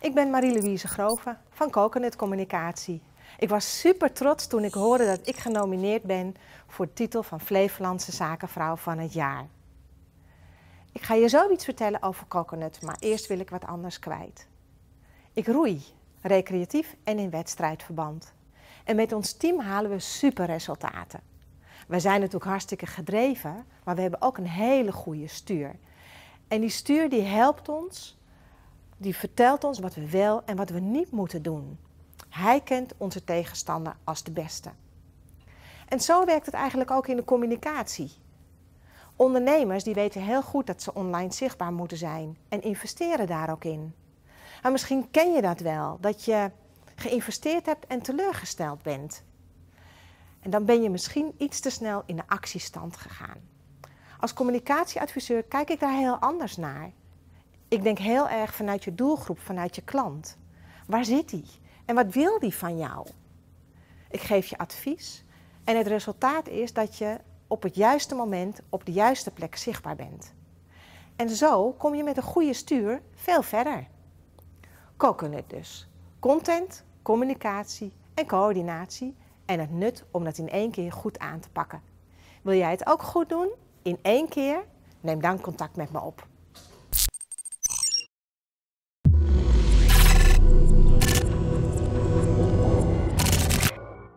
Ik ben Marie-Louise Groven van Coconut Communicatie. Ik was super trots toen ik hoorde dat ik genomineerd ben voor de titel van Flevolandse Zakenvrouw van het jaar. Ik ga je zoiets vertellen over coconut, maar eerst wil ik wat anders kwijt. Ik roei, recreatief en in wedstrijdverband. En met ons team halen we super resultaten. We zijn natuurlijk hartstikke gedreven, maar we hebben ook een hele goede stuur. En die stuur die helpt ons die vertelt ons wat we wel en wat we niet moeten doen. Hij kent onze tegenstander als de beste. En zo werkt het eigenlijk ook in de communicatie. Ondernemers die weten heel goed dat ze online zichtbaar moeten zijn en investeren daar ook in. Maar misschien ken je dat wel, dat je geïnvesteerd hebt en teleurgesteld bent. En dan ben je misschien iets te snel in de actiestand gegaan. Als communicatieadviseur kijk ik daar heel anders naar. Ik denk heel erg vanuit je doelgroep, vanuit je klant. Waar zit die? En wat wil die van jou? Ik geef je advies. En het resultaat is dat je op het juiste moment op de juiste plek zichtbaar bent. En zo kom je met een goede stuur veel verder. Koken het dus. Content, communicatie en coördinatie en het nut om dat in één keer goed aan te pakken. Wil jij het ook goed doen? In één keer? Neem dan contact met me op.